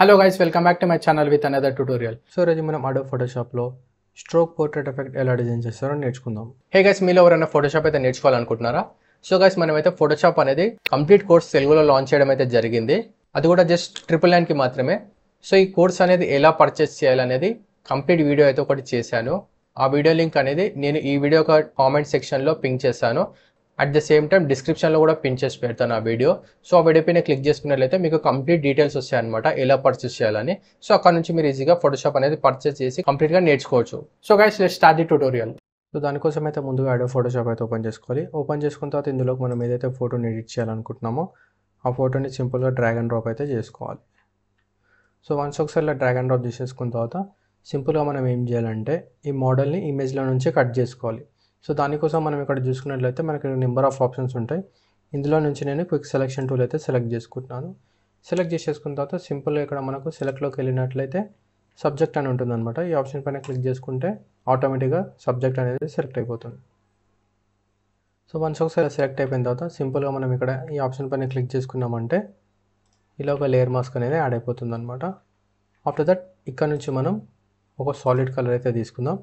hello guys welcome back to my channel with another tutorial so రోజు మనం Adobe ఫోటోషాప్లో stroke portrait effect ఎలా design చేస్తారో నేర్చుకుందాం హే గైస్ మీలో ఎవరైనా ఫోటోషాప్ అయితే నేర్చుకోవాలనుకుంటున్నారా సో గైస్ మనమైతే ఫోటోషాప్ అనేది కంప్లీట్ కోర్స్ తెలుగులో లాంచ్ చేయడం అయితే జరిగింది అది కూడా జస్ట్ ట్రిపుల్ నైన్కి మాత్రమే సో ఈ కోర్స్ అనేది ఎలా పర్చేస్ చేయాలనేది కంప్లీట్ వీడియో అయితే ఒకటి చేశాను ఆ వీడియో లింక్ అనేది నేను ఈ వీడియో కామెంట్ సెక్షన్లో పింక్ చేశాను అట్ ద సేమ్ టైం డిస్క్రిప్షన్లో కూడా పిన్ చేసి పెడతాను ఆ వీడియో సో ఆ వీడియో పైన క్లిక్ చేసుకున్నట్లయితే మీకు కంప్లీట్ డీటెయిల్స్ వస్తాయన్నమాట ఎలా పర్చేస్ చేయాలని సో అక్కడ నుంచి మీరు ఈజీగా ఫోటోషాప్ అనేది పర్చేస్ చేసి కంప్లీట్గా నేర్చుకోవచ్చు so guys let start the tutorial so దానికోసం అయితే ముందుగా ఆడో ఫోటోషాప్ అయితే ఓపెన్ చేసుకోవాలి ఓపెన్ చేసుకున్న తర్వాత ఇందులో మనం ఏదైతే ఫోటోని ఎడిట్ చేయాలనుకుంటున్నామో ఆ ఫోటోని సింపుల్గా డ్రాగ్ అండ్ డ్రాప్ అయితే చేసుకోవాలి సో వన్స్ ఒకసారి ఇలా డ్రాగ్ అండ్ డ్రాప్ చేసేసుకున్న తర్వాత సింపుల్గా మనం ఏం చేయాలంటే ఈ మోడల్ని ఇమేజ్లో నుంచి కట్ చేసుకోవాలి సో దానికోసం మనం ఇక్కడ చూసుకున్నట్లయితే మనకి నెంబర్ ఆఫ్ ఆప్షన్స్ ఉంటాయి ఇందులో నుంచి నేను క్విక్ సెలెక్షన్ టూల్ అయితే సెలెక్ట్ చేసుకుంటున్నాను సెలెక్ట్ చేసేసుకున్న తర్వాత సింపుల్గా ఇక్కడ మనకు సెలెక్ట్లోకి వెళ్ళినట్లయితే సబ్జెక్ట్ అని ఉంటుందన్నమాట ఈ ఆప్షన్ పైన క్లిక్ చేసుకుంటే ఆటోమేటిక్గా సబ్జెక్ట్ అనేది సెలెక్ట్ అయిపోతుంది సో వన్స్ ఒకసారి సెలెక్ట్ అయిపోయిన తర్వాత సింపుల్గా మనం ఇక్కడ ఈ ఆప్షన్ పైన క్లిక్ చేసుకున్నామంటే ఇలా ఒక లేయర్ మాస్క్ అనేది యాడ్ అయిపోతుంది అనమాట ఆఫ్టర్ దట్ ఇక్కడ నుంచి మనం ఒక సాలిడ్ కలర్ అయితే తీసుకుందాం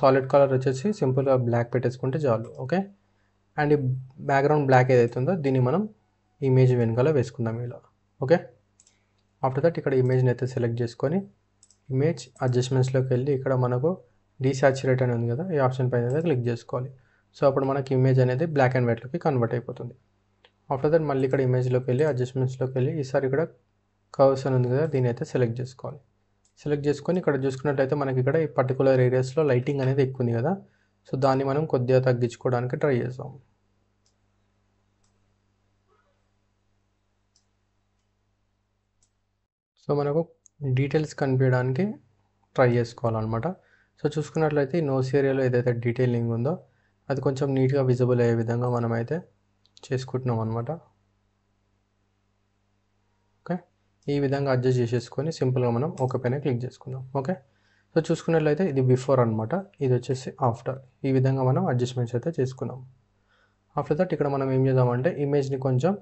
సాలిడ్ కలర్ వచ్చేసి సింపుల్గా బ్లాక్ పెట్టేసుకుంటే చాలు ఓకే అండ్ ఈ బ్యాక్గ్రౌండ్ బ్లాక్ ఏదైతే ఉందో దీన్ని మనం ఇమేజ్ వెనుకలో వేసుకుందాం ఇలా ఓకే ఆఫ్టర్ దట్ ఇక్కడ ఇమేజ్ని అయితే సెలెక్ట్ చేసుకొని ఇమేజ్ అడ్జస్ట్మెంట్స్లోకి వెళ్ళి ఇక్కడ మనకు డీసాచ్యురేట్ అని ఉంది కదా ఈ ఆప్షన్ పైన అయితే క్లిక్ చేసుకోవాలి సో అప్పుడు మనకి ఇమేజ్ అనేది బ్లాక్ అండ్ వైట్లోకి కన్వర్ట్ అయిపోతుంది ఆఫ్టర్ దట్ మళ్ళీ ఇక్కడ ఇమేజ్లోకి వెళ్ళి అడ్జస్ట్మెంట్స్లోకి వెళ్ళి ఈసారి ఇక్కడ కవర్స్ అని ఉంది కదా దీని అయితే సెలెక్ట్ చేసుకోవాలి సెలెక్ట్ చేసుకొని ఇక్కడ చూసుకున్నట్టయితే మనకి ఇక్కడ ఈ పర్టికులర్ ఏరియాస్లో లైటింగ్ అనేది ఎక్కువ ఉంది కదా సో దాన్ని మనం కొద్దిగా తగ్గించుకోవడానికి ట్రై చేస్తాం సో మనకు డీటెయిల్స్ కనిపించడానికి ట్రై చేసుకోవాలన్నమాట సో చూసుకున్నట్లయితే నోస్ ఏరియాలో ఏదైతే డీటెయిలింగ్ ఉందో అది కొంచెం నీట్గా విజిబుల్ అయ్యే విధంగా మనమైతే చేసుకుంటున్నాం అనమాట ఈ విధంగా అడ్జస్ట్ చేసేసుకొని సింపుల్గా మనం ఒక పైన క్లిక్ చేసుకుందాం ఓకే సో చూసుకున్నట్లయితే ఇది బిఫోర్ అనమాట ఇది వచ్చేసి ఆఫ్టర్ ఈ విధంగా మనం అడ్జస్ట్మెంట్స్ అయితే చేసుకున్నాం ఆఫ్టర్ దట్ ఇక్కడ మనం ఏం చేద్దామంటే ఇమేజ్ని కొంచెం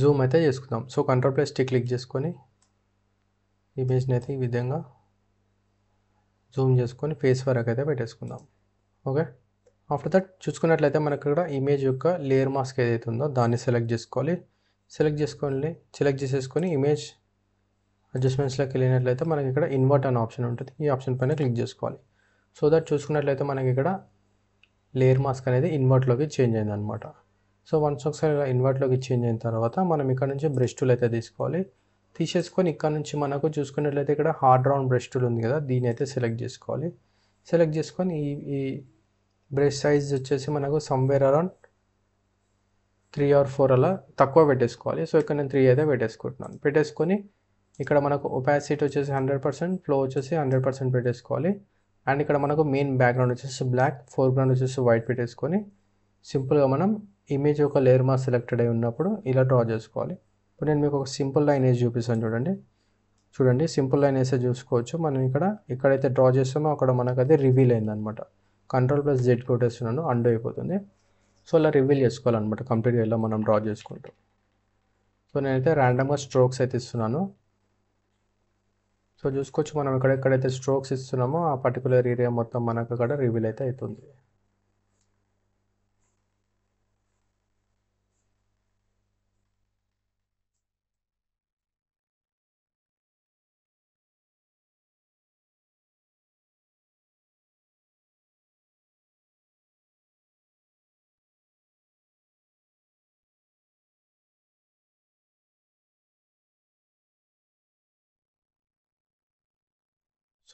జూమ్ అయితే చేసుకుందాం so control plus T click చేసుకొని ఇమేజ్ని అయితే ఈ విధంగా జూమ్ చేసుకొని ఫేస్ వరకు అయితే పెట్టేసుకుందాం ఓకే ఆఫ్టర్ దట్ చూసుకున్నట్లయితే మనకు ఇక్కడ ఇమేజ్ యొక్క లేయర్ మాస్క్ ఏదైతే ఉందో దాన్ని సెలెక్ట్ చేసుకోవాలి సెలెక్ట్ చేసుకోండి సెలెక్ట్ చేసేసుకొని ఇమేజ్ అడ్జస్ట్మెంట్స్లోకి వెళ్ళినట్లయితే మనకి ఇక్కడ ఇన్వర్ట్ అనే ఆప్షన్ ఉంటుంది ఈ ఆప్షన్ పైన క్లిక్ చేసుకోవాలి సో దట్ చూసుకున్నట్లయితే మనకి ఇక్కడ లేయర్ మాస్క్ అనేది ఇన్వర్ట్లోకి చేంజ్ అయింది అనమాట సో వన్స్ ఒకసారి ఇలా ఇన్వర్ట్లోకి చేంజ్ అయిన తర్వాత మనం ఇక్కడ నుంచి బ్రష్ టూల్ అయితే తీసుకోవాలి తీసేసుకొని ఇక్కడ నుంచి మనకు చూసుకున్నట్లయితే ఇక్కడ హార్డ్ రౌండ్ బ్రష్ టూల్ ఉంది కదా దీని అయితే సెలెక్ట్ చేసుకోవాలి సెలెక్ట్ చేసుకొని ఈ ఈ బ్రష్ సైజ్ వచ్చేసి మనకు somewhere around three or four అలా తక్కువ పెట్టేసుకోవాలి సో ఇక్కడ నేను త్రీ అయితే పెట్టేసుకుంటున్నాను పెట్టేసుకొని ఇక్కడ మనకు ఒపాసిటీ వచ్చేసి హండ్రెడ్ పర్సెంట్ ఫ్లో వచ్చేసి హండ్రెడ్ పర్సెంట్ పెట్టేసుకోవాలి అండ్ ఇక్కడ మనకు మెయిన్ బ్యాక్గ్రౌండ్ వచ్చేసి బ్లాక్ ఫోర్ గ్రౌండ్ వచ్చేసి వైట్ పెట్టేసుకొని సింపుల్గా మనం ఇమేజ్ ఒక లేయర్ మాస్ సెలెక్టెడ్ అయి ఉన్నప్పుడు ఇలా డ్రా చేసుకోవాలి ఇప్పుడు నేను మీకు ఒక సింపుల్ లైన్ వేసి చూపిస్తాను చూడండి చూడండి సింపుల్ లైన్ వేసే చూసుకోవచ్చు మనం ఇక్కడ ఎక్కడైతే డ్రా చేస్తామో అక్కడ మనకు అది రివీల్ అయిందనమాట కంట్రోల్ ప్లస్ జెడ్ కొట్టేస్తున్నాను అండ్ అయిపోతుంది సో అలా రివీల్ చేసుకోవాలన్నమాట కంప్లీట్గా ఇలా మనం డ్రా చేసుకుంటాం సో నేనైతే ర్యాండమ్గా స్ట్రోక్స్ అయితే ఇస్తున్నాను సో చూసుకోవచ్చు మనం ఎక్కడెక్కడైతే స్ట్రోక్స్ ఇస్తున్నామో ఆ పర్టికులర్ ఏరియా మొత్తం మనకు అక్కడ రివీల్ అయితే అవుతుంది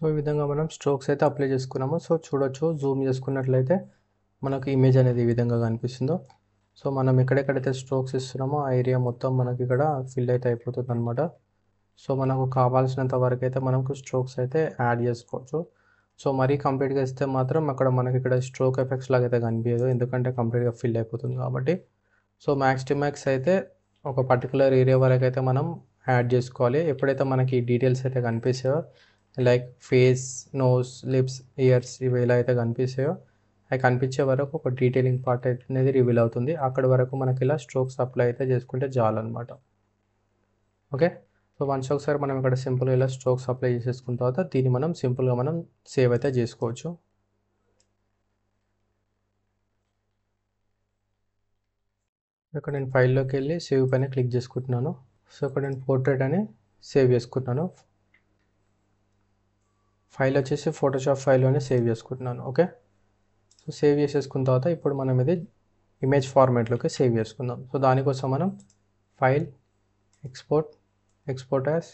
సో ఈ విధంగా మనం స్ట్రోక్స్ అయితే అప్లై చేసుకున్నాము సో చూడొచ్చు జూమ్ చేసుకున్నట్లయితే మనకు ఇమేజ్ అనేది ఈ విధంగా కనిపిస్తుందో సో మనం ఎక్కడెక్కడైతే స్ట్రోక్స్ ఇస్తున్నామో ఆ ఏరియా మొత్తం మనకి ఇక్కడ ఫిల్ అయితే అయిపోతుంది అనమాట సో మనకు కావాల్సినంత వరకు అయితే మనకు స్ట్రోక్స్ అయితే యాడ్ చేసుకోవచ్చు సో మరీ కంప్లీట్గా ఇస్తే మాత్రం అక్కడ మనకి ఇక్కడ స్ట్రోక్ ఎఫెక్ట్స్ లాగైతే కనిపించదు ఎందుకంటే కంప్లీట్గా ఫిల్ అయిపోతుంది కాబట్టి సో మ్యాక్స్ టు మ్యాక్స్ అయితే ఒక పర్టికులర్ ఏరియా వరకు అయితే మనం యాడ్ చేసుకోవాలి ఎప్పుడైతే మనకి డీటెయిల్స్ అయితే కనిపిస్తాయో like face nose lips ears ఇవి ఎలా అయితే కనిపిస్తాయో అవి కనిపించే వరకు ఒక డీటెయిలింగ్ పార్ట్ అనేది రివీల్ అవుతుంది అక్కడ వరకు మనకి ఇలా స్ట్రోక్స్ అప్లై అయితే చేసుకుంటే చాలన్నమాట ఓకే సో వన్స్ ఒకసారి మనం ఇక్కడ సింపుల్గా ఇలా స్ట్రోక్స్ అప్లై చేసేసుకున్న తర్వాత దీన్ని మనం సింపుల్గా మనం సేవ్ అయితే చేసుకోవచ్చు ఇక్కడ నేను ఫైల్లోకి వెళ్ళి సేవ్ పైన క్లిక్ చేసుకుంటున్నాను సో ఇక్కడ నేను పోర్ట్రేట్ అని సేవ్ చేసుకుంటున్నాను ఫైల్ వచ్చేసి ఫోటోషాప్ ఫైల్లోనే సేవ్ చేసుకుంటున్నాను ఓకే సో సేవ్ చేసేసుకున్న తర్వాత ఇప్పుడు మనం ఇది ఇమేజ్ ఫార్మాట్లోకి సేవ్ చేసుకుందాం సో దానికోసం మనం ఫైల్ ఎక్స్పోర్ట్ ఎక్స్పోర్ట్ యాస్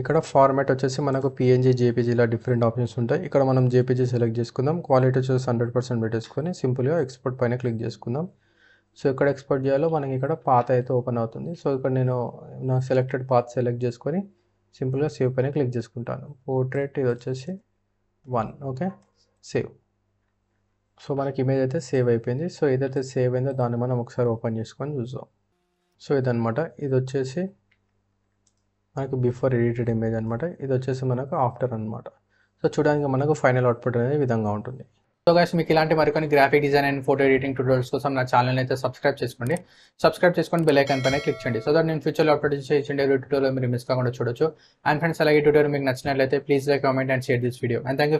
ఇక్కడ ఫార్మాట్ వచ్చేసి మనకు పిఎన్జీ ఇలా డిఫరెంట్ ఆప్షన్స్ ఉంటాయి ఇక్కడ మనం జేపీజీ సెలెక్ట్ చేసుకుందాం క్వాలిటీ వచ్చేసి హండ్రెడ్ పర్సెంట్ పెట్టేసుకొని సింపుల్గా ఎక్స్పోర్ట్ పైన క్లిక్ చేసుకుందాం సో ఇక్కడ ఎక్స్పోర్ట్ చేయాలో మనకి ఇక్కడ పాత అయితే ఓపెన్ అవుతుంది సో ఇక్కడ నేను నా సెలెక్టెడ్ పాత్ సెలెక్ట్ చేసుకొని సింపుల్గా సేవ్ పైన క్లిక్ చేసుకుంటాను పోర్ట్రేట్ ఇది వచ్చేసి వన్ ఓకే సేవ్ సో మనకి ఇమేజ్ అయితే సేవ్ అయిపోయింది సో ఏదైతే సేవ్ అయిందో దాన్ని మనం ఒకసారి ఓపెన్ చేసుకొని చూద్దాం సో ఇదనమాట ఇది వచ్చేసి మనకు బిఫోర్ ఎడిటెడ్ ఇమేజ్ అనమాట ఇది వచ్చేసి మనకు ఆఫ్టర్ అనమాట సో చూడడానికి మనకు ఫైనల్ అవుట్పుట్ అనేది విధంగా ఉంటుంది సో గైస్ మీకు ఇలాంటి మరికొన్ని graphic design and photo editing tutorials కోసం నా ఛానల్ అయితే సబ్స్క్రైబ్ చేసుకోండి సబ్స్క్రైబ్ చేసుకొని బెల్ ఐకాన్ పైన క్లిక్ చేయండి సో దాన్ని నేను ఫ్యూచర్లో అప్లోడ్ ఎవరి ట్యూటోరియల్ మీరు మిస్ కాకుండా చూడొచ్చు అండ్ ఫ్రెండ్స్ అలాగే ట్యూటోరియల్ మీకు నచ్చినట్లయితే please like comment and share this video and thank